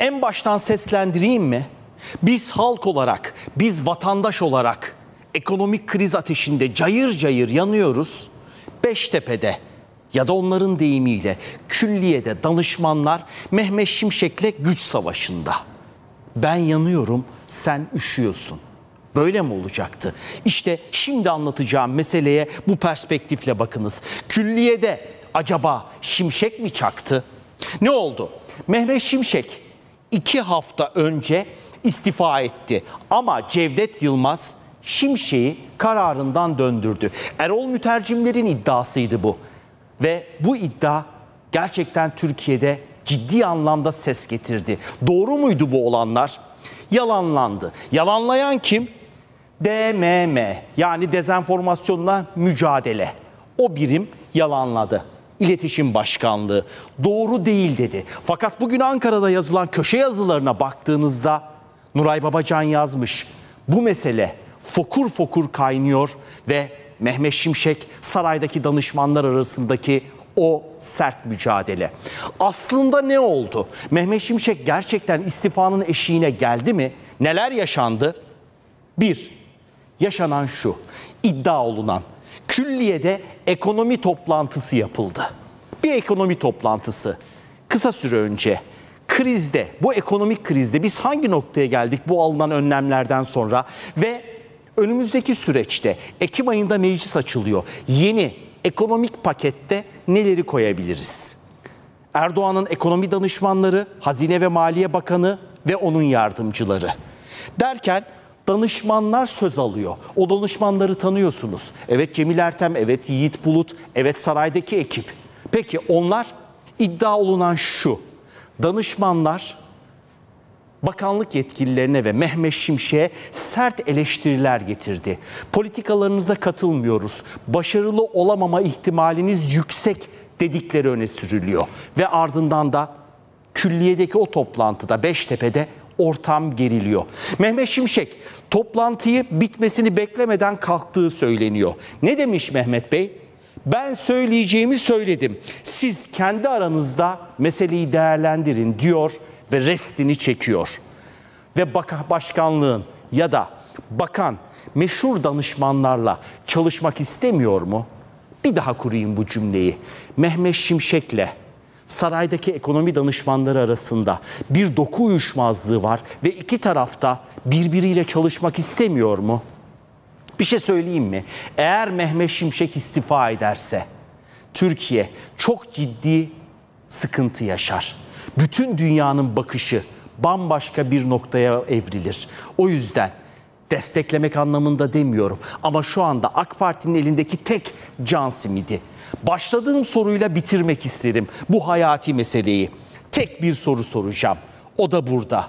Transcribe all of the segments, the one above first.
en baştan seslendireyim mi? Biz halk olarak, biz vatandaş olarak ekonomik kriz ateşinde cayır cayır yanıyoruz. Beştepe'de ya da onların deyimiyle külliyede danışmanlar Mehmet Şimşek'le güç savaşında. Ben yanıyorum, sen üşüyorsun. Böyle mi olacaktı? İşte şimdi anlatacağım meseleye bu perspektifle bakınız. Külliyede acaba Şimşek mi çaktı? Ne oldu? Mehmet Şimşek iki hafta önce istifa etti. Ama Cevdet Yılmaz Şimşek'i kararından döndürdü. Erol Mütercimler'in iddiasıydı bu. Ve bu iddia gerçekten Türkiye'de ciddi anlamda ses getirdi. Doğru muydu bu olanlar? Yalanlandı. Yalanlayan kim? DMM yani dezenformasyonla mücadele. O birim yalanladı. İletişim Başkanlığı doğru değil dedi. Fakat bugün Ankara'da yazılan köşe yazılarına baktığınızda Nuray Babacan yazmış. Bu mesele fokur fokur kaynıyor ve Mehmet Şimşek saraydaki danışmanlar arasındaki o sert mücadele. Aslında ne oldu? Mehmet Şimşek gerçekten istifanın eşiğine geldi mi? Neler yaşandı? Bir, yaşanan şu. İddia olunan külliyede ekonomi toplantısı yapıldı. Bir ekonomi toplantısı kısa süre önce krizde, bu ekonomik krizde biz hangi noktaya geldik bu alınan önlemlerden sonra ve önümüzdeki süreçte Ekim ayında meclis açılıyor. Yeni ekonomik pakette neleri koyabiliriz? Erdoğan'ın ekonomi danışmanları, Hazine ve Maliye Bakanı ve onun yardımcıları. Derken danışmanlar söz alıyor. O danışmanları tanıyorsunuz. Evet Cemil Ertem, evet Yiğit Bulut, evet saraydaki ekip. Peki onlar iddia olunan şu. Danışmanlar bakanlık yetkililerine ve Mehmet Şimşek'e sert eleştiriler getirdi. Politikalarınıza katılmıyoruz. Başarılı olamama ihtimaliniz yüksek dedikleri öne sürülüyor. Ve ardından da külliyedeki o toplantıda Beştepe'de ortam geriliyor. Mehmet Şimşek toplantıyı bitmesini beklemeden kalktığı söyleniyor. Ne demiş Mehmet Bey? Ben söyleyeceğimi söyledim. Siz kendi aranızda meseleyi değerlendirin diyor ve restini çekiyor. Ve baka başkanlığın ya da bakan meşhur danışmanlarla çalışmak istemiyor mu? Bir daha kurayım bu cümleyi. Mehmet Şimşek'le saraydaki ekonomi danışmanları arasında bir doku uyuşmazlığı var ve iki tarafta birbiriyle çalışmak istemiyor mu? Bir şey söyleyeyim mi? Eğer Mehmet Şimşek istifa ederse Türkiye çok ciddi sıkıntı yaşar. Bütün dünyanın bakışı bambaşka bir noktaya evrilir. O yüzden desteklemek anlamında demiyorum ama şu anda AK Parti'nin elindeki tek can simidi Başladığım soruyla bitirmek isterim bu hayati meseleyi. Tek bir soru soracağım. O da burada.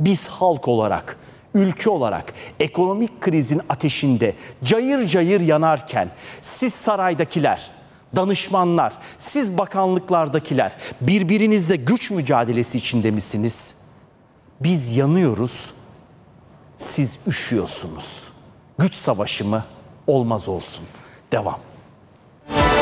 Biz halk olarak, ülke olarak ekonomik krizin ateşinde cayır cayır yanarken siz saraydakiler, danışmanlar, siz bakanlıklardakiler birbirinizle güç mücadelesi içinde misiniz? Biz yanıyoruz, siz üşüyorsunuz. Güç savaşı mı? Olmaz olsun. Devam.